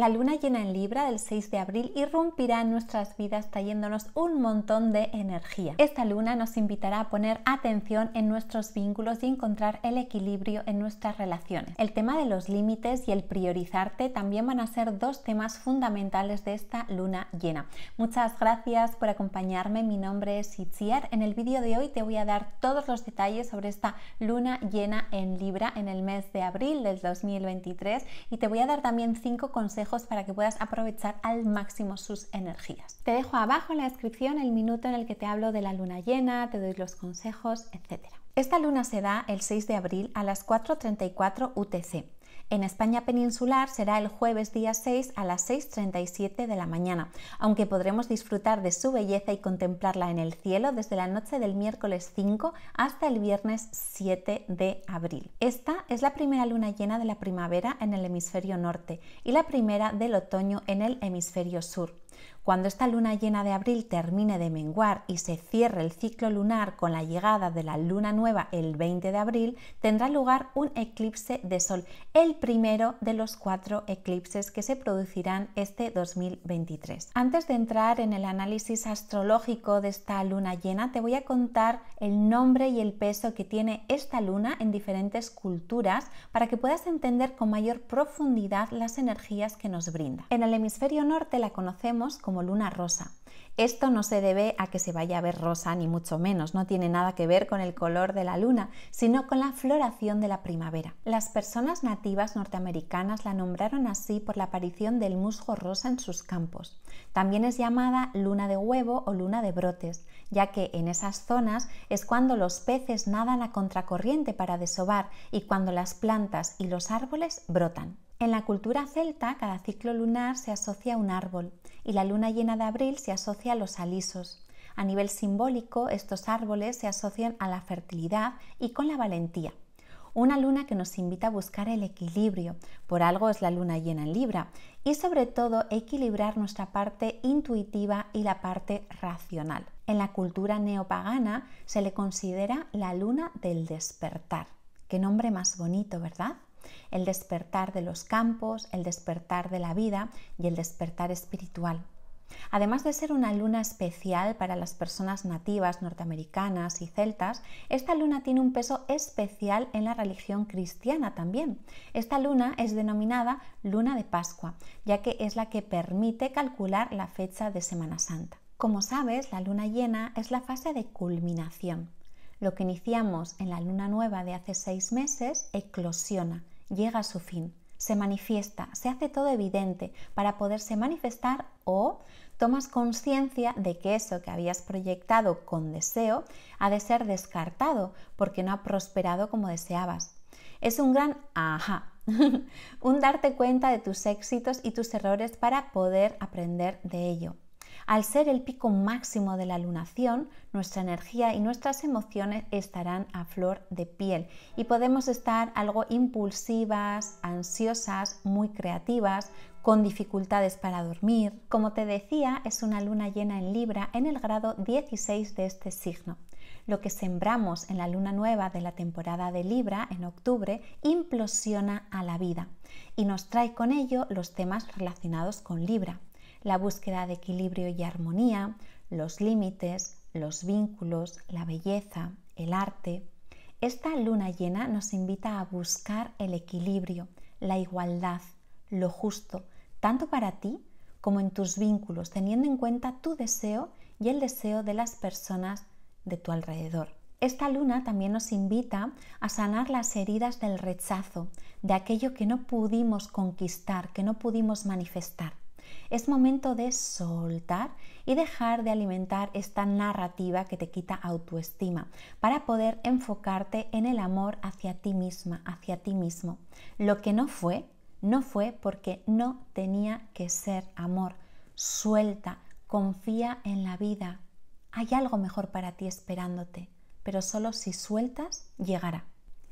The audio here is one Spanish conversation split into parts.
La luna llena en Libra del 6 de abril irrumpirá en nuestras vidas trayéndonos un montón de energía. Esta luna nos invitará a poner atención en nuestros vínculos y encontrar el equilibrio en nuestras relaciones. El tema de los límites y el priorizarte también van a ser dos temas fundamentales de esta luna llena. Muchas gracias por acompañarme. Mi nombre es Itziar. En el vídeo de hoy te voy a dar todos los detalles sobre esta luna llena en Libra en el mes de abril del 2023 y te voy a dar también cinco consejos para que puedas aprovechar al máximo sus energías. Te dejo abajo en la descripción el minuto en el que te hablo de la luna llena, te doy los consejos, etc. Esta luna se da el 6 de abril a las 4.34 UTC en España peninsular será el jueves día 6 a las 6.37 de la mañana, aunque podremos disfrutar de su belleza y contemplarla en el cielo desde la noche del miércoles 5 hasta el viernes 7 de abril. Esta es la primera luna llena de la primavera en el hemisferio norte y la primera del otoño en el hemisferio sur. Cuando esta luna llena de abril termine de menguar y se cierre el ciclo lunar con la llegada de la luna nueva el 20 de abril, tendrá lugar un eclipse de sol, el primero de los cuatro eclipses que se producirán este 2023. Antes de entrar en el análisis astrológico de esta luna llena, te voy a contar el nombre y el peso que tiene esta luna en diferentes culturas para que puedas entender con mayor profundidad las energías que nos brinda. En el hemisferio norte la conocemos como luna rosa. Esto no se debe a que se vaya a ver rosa, ni mucho menos, no tiene nada que ver con el color de la luna, sino con la floración de la primavera. Las personas nativas norteamericanas la nombraron así por la aparición del musgo rosa en sus campos. También es llamada luna de huevo o luna de brotes, ya que en esas zonas es cuando los peces nadan a contracorriente para desovar y cuando las plantas y los árboles brotan. En la cultura celta, cada ciclo lunar se asocia a un árbol y la luna llena de abril se asocia a los alisos. A nivel simbólico, estos árboles se asocian a la fertilidad y con la valentía. Una luna que nos invita a buscar el equilibrio, por algo es la luna llena en Libra, y sobre todo equilibrar nuestra parte intuitiva y la parte racional. En la cultura neopagana se le considera la luna del despertar. Qué nombre más bonito, ¿verdad? el despertar de los campos, el despertar de la vida y el despertar espiritual. Además de ser una luna especial para las personas nativas norteamericanas y celtas, esta luna tiene un peso especial en la religión cristiana también. Esta luna es denominada luna de Pascua, ya que es la que permite calcular la fecha de Semana Santa. Como sabes, la luna llena es la fase de culminación. Lo que iniciamos en la luna nueva de hace seis meses eclosiona, llega a su fin, se manifiesta, se hace todo evidente para poderse manifestar o tomas conciencia de que eso que habías proyectado con deseo ha de ser descartado porque no ha prosperado como deseabas. Es un gran ajá, un darte cuenta de tus éxitos y tus errores para poder aprender de ello. Al ser el pico máximo de la lunación, nuestra energía y nuestras emociones estarán a flor de piel y podemos estar algo impulsivas, ansiosas, muy creativas, con dificultades para dormir. Como te decía, es una luna llena en Libra en el grado 16 de este signo. Lo que sembramos en la luna nueva de la temporada de Libra en octubre implosiona a la vida y nos trae con ello los temas relacionados con Libra la búsqueda de equilibrio y armonía, los límites, los vínculos, la belleza, el arte. Esta luna llena nos invita a buscar el equilibrio, la igualdad, lo justo, tanto para ti como en tus vínculos, teniendo en cuenta tu deseo y el deseo de las personas de tu alrededor. Esta luna también nos invita a sanar las heridas del rechazo, de aquello que no pudimos conquistar, que no pudimos manifestar. Es momento de soltar y dejar de alimentar esta narrativa que te quita autoestima para poder enfocarte en el amor hacia ti misma, hacia ti mismo. Lo que no fue, no fue porque no tenía que ser amor. Suelta, confía en la vida. Hay algo mejor para ti esperándote, pero solo si sueltas llegará.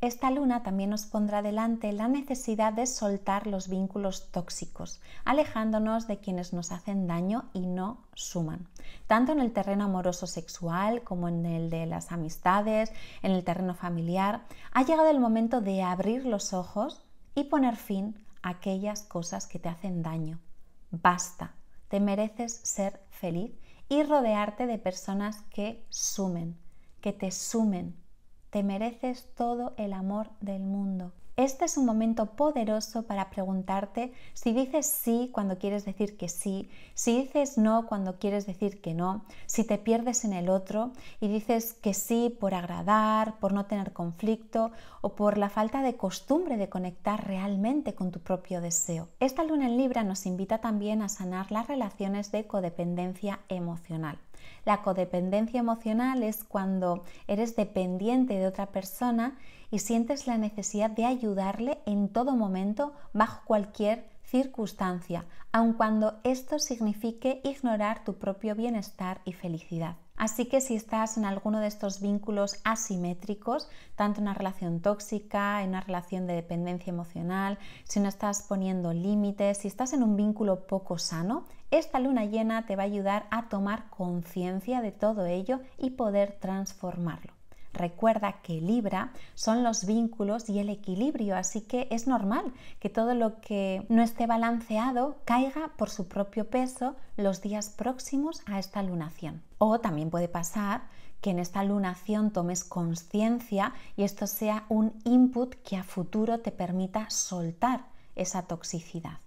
Esta luna también nos pondrá delante la necesidad de soltar los vínculos tóxicos, alejándonos de quienes nos hacen daño y no suman, tanto en el terreno amoroso sexual como en el de las amistades, en el terreno familiar. Ha llegado el momento de abrir los ojos y poner fin a aquellas cosas que te hacen daño. Basta, te mereces ser feliz y rodearte de personas que sumen, que te sumen te mereces todo el amor del mundo. Este es un momento poderoso para preguntarte si dices sí cuando quieres decir que sí, si dices no cuando quieres decir que no, si te pierdes en el otro y dices que sí por agradar, por no tener conflicto o por la falta de costumbre de conectar realmente con tu propio deseo. Esta luna en Libra nos invita también a sanar las relaciones de codependencia emocional. La codependencia emocional es cuando eres dependiente de otra persona y sientes la necesidad de ayudarle en todo momento bajo cualquier circunstancia, aun cuando esto signifique ignorar tu propio bienestar y felicidad. Así que si estás en alguno de estos vínculos asimétricos, tanto en una relación tóxica, en una relación de dependencia emocional, si no estás poniendo límites, si estás en un vínculo poco sano, esta luna llena te va a ayudar a tomar conciencia de todo ello y poder transformarlo. Recuerda que Libra son los vínculos y el equilibrio, así que es normal que todo lo que no esté balanceado caiga por su propio peso los días próximos a esta lunación. O también puede pasar que en esta lunación tomes conciencia y esto sea un input que a futuro te permita soltar esa toxicidad.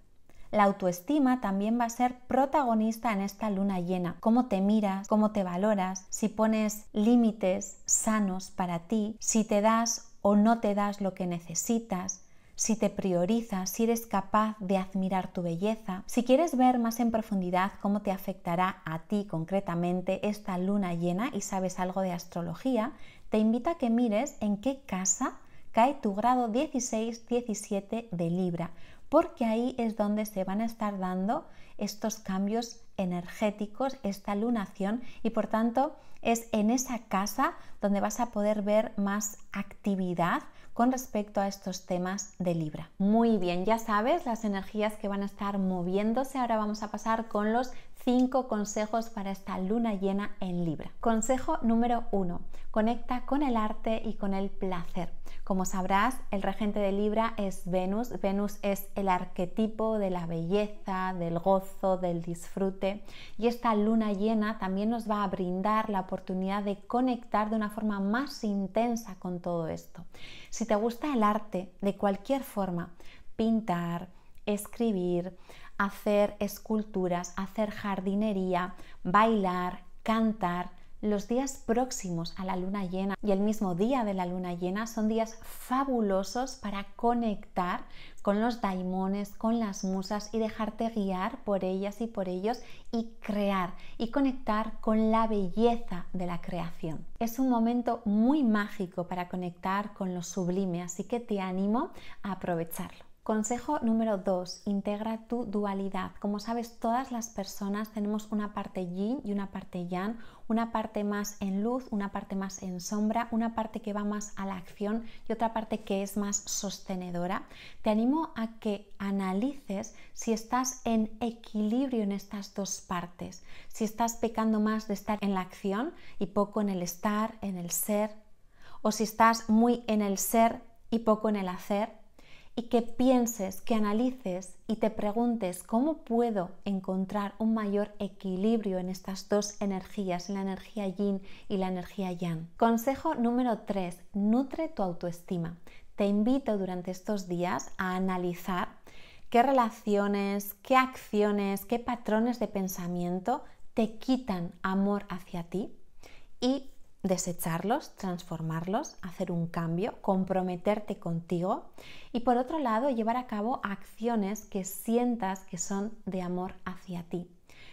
La autoestima también va a ser protagonista en esta luna llena. Cómo te miras, cómo te valoras, si pones límites sanos para ti, si te das o no te das lo que necesitas, si te priorizas, si eres capaz de admirar tu belleza. Si quieres ver más en profundidad cómo te afectará a ti concretamente esta luna llena y sabes algo de astrología, te invito a que mires en qué casa cae tu grado 16-17 de Libra porque ahí es donde se van a estar dando estos cambios energéticos, esta lunación y por tanto es en esa casa donde vas a poder ver más actividad con respecto a estos temas de Libra. Muy bien, ya sabes las energías que van a estar moviéndose. Ahora vamos a pasar con los cinco consejos para esta luna llena en Libra. Consejo número uno conecta con el arte y con el placer. Como sabrás, el regente de Libra es Venus. Venus es el arquetipo de la belleza, del gozo, del disfrute. Y esta luna llena también nos va a brindar la oportunidad de conectar de una forma más intensa con todo esto. Si te gusta el arte, de cualquier forma, pintar, escribir, hacer esculturas, hacer jardinería, bailar, cantar, los días próximos a la luna llena y el mismo día de la luna llena son días fabulosos para conectar con los daimones, con las musas y dejarte guiar por ellas y por ellos y crear y conectar con la belleza de la creación. Es un momento muy mágico para conectar con lo sublime, así que te animo a aprovecharlo. Consejo número 2, integra tu dualidad. Como sabes, todas las personas tenemos una parte yin y una parte yang, una parte más en luz, una parte más en sombra, una parte que va más a la acción y otra parte que es más sostenedora. Te animo a que analices si estás en equilibrio en estas dos partes, si estás pecando más de estar en la acción y poco en el estar, en el ser, o si estás muy en el ser y poco en el hacer y que pienses, que analices y te preguntes cómo puedo encontrar un mayor equilibrio en estas dos energías, en la energía yin y la energía yang. Consejo número 3, nutre tu autoestima. Te invito durante estos días a analizar qué relaciones, qué acciones, qué patrones de pensamiento te quitan amor hacia ti y desecharlos, transformarlos, hacer un cambio, comprometerte contigo y por otro lado llevar a cabo acciones que sientas que son de amor hacia ti.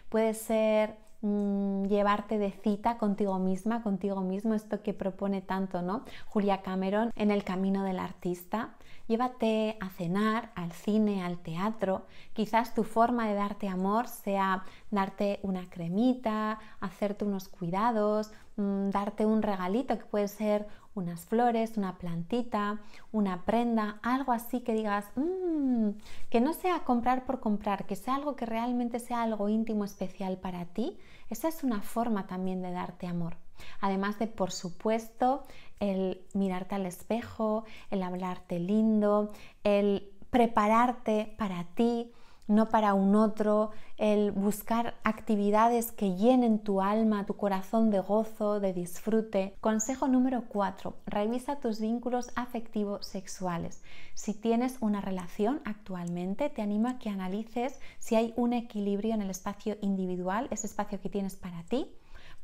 Puede ser Mm, llevarte de cita contigo misma, contigo mismo, esto que propone tanto, ¿no? Julia Cameron en El Camino del Artista. Llévate a cenar, al cine, al teatro. Quizás tu forma de darte amor sea darte una cremita, hacerte unos cuidados, mm, darte un regalito que puede ser unas flores, una plantita, una prenda, algo así que digas, mm, que no sea comprar por comprar, que sea algo que realmente sea algo íntimo, especial para ti. Esa es una forma también de darte amor. Además de, por supuesto, el mirarte al espejo, el hablarte lindo, el prepararte para ti, no para un otro, el buscar actividades que llenen tu alma, tu corazón de gozo, de disfrute. Consejo número 4. Revisa tus vínculos afectivos sexuales. Si tienes una relación actualmente, te animo a que analices si hay un equilibrio en el espacio individual, ese espacio que tienes para ti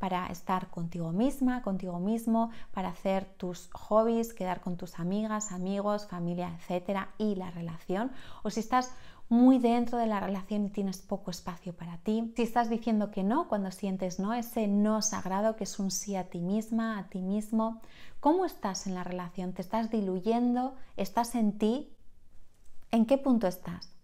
para estar contigo misma, contigo mismo, para hacer tus hobbies, quedar con tus amigas, amigos, familia, etcétera, y la relación. O si estás muy dentro de la relación y tienes poco espacio para ti. Si estás diciendo que no cuando sientes no, ese no sagrado que es un sí a ti misma, a ti mismo, ¿cómo estás en la relación? ¿Te estás diluyendo? ¿Estás en ti? ¿En qué punto estás?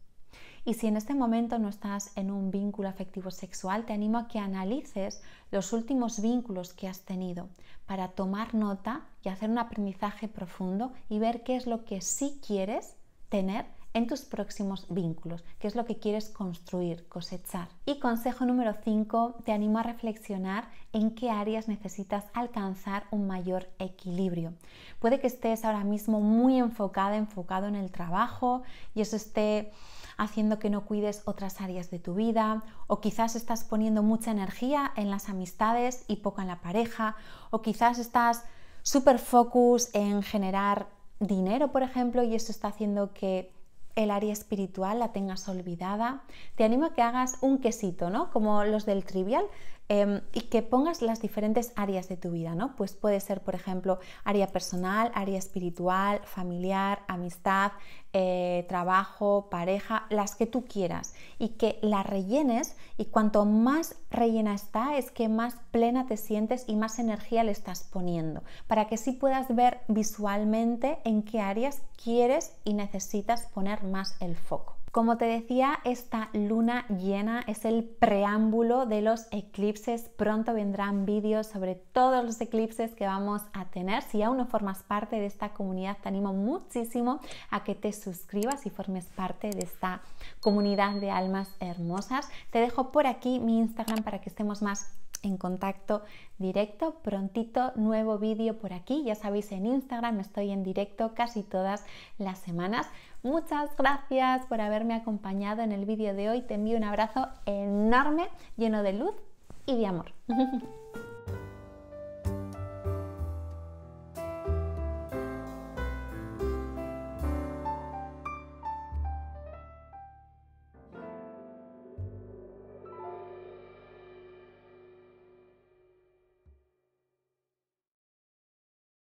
Y si en este momento no estás en un vínculo afectivo sexual, te animo a que analices los últimos vínculos que has tenido para tomar nota y hacer un aprendizaje profundo y ver qué es lo que sí quieres tener en tus próximos vínculos, qué es lo que quieres construir, cosechar. Y consejo número 5, te animo a reflexionar en qué áreas necesitas alcanzar un mayor equilibrio. Puede que estés ahora mismo muy enfocada, enfocado en el trabajo y eso esté haciendo que no cuides otras áreas de tu vida, o quizás estás poniendo mucha energía en las amistades y poca en la pareja, o quizás estás súper focus en generar dinero, por ejemplo, y eso está haciendo que el área espiritual la tengas olvidada, te animo a que hagas un quesito, ¿no? Como los del trivial, Em, y que pongas las diferentes áreas de tu vida, ¿no? Pues puede ser, por ejemplo, área personal, área espiritual, familiar, amistad, eh, trabajo, pareja, las que tú quieras y que las rellenes y cuanto más rellena está es que más plena te sientes y más energía le estás poniendo para que sí puedas ver visualmente en qué áreas quieres y necesitas poner más el foco. Como te decía, esta luna llena es el preámbulo de los eclipses. Pronto vendrán vídeos sobre todos los eclipses que vamos a tener. Si aún no formas parte de esta comunidad, te animo muchísimo a que te suscribas y formes parte de esta comunidad de almas hermosas. Te dejo por aquí mi Instagram para que estemos más en contacto directo. Prontito nuevo vídeo por aquí. Ya sabéis, en Instagram estoy en directo casi todas las semanas. Muchas gracias por haberme acompañado en el vídeo de hoy. Te envío un abrazo enorme, lleno de luz y de amor.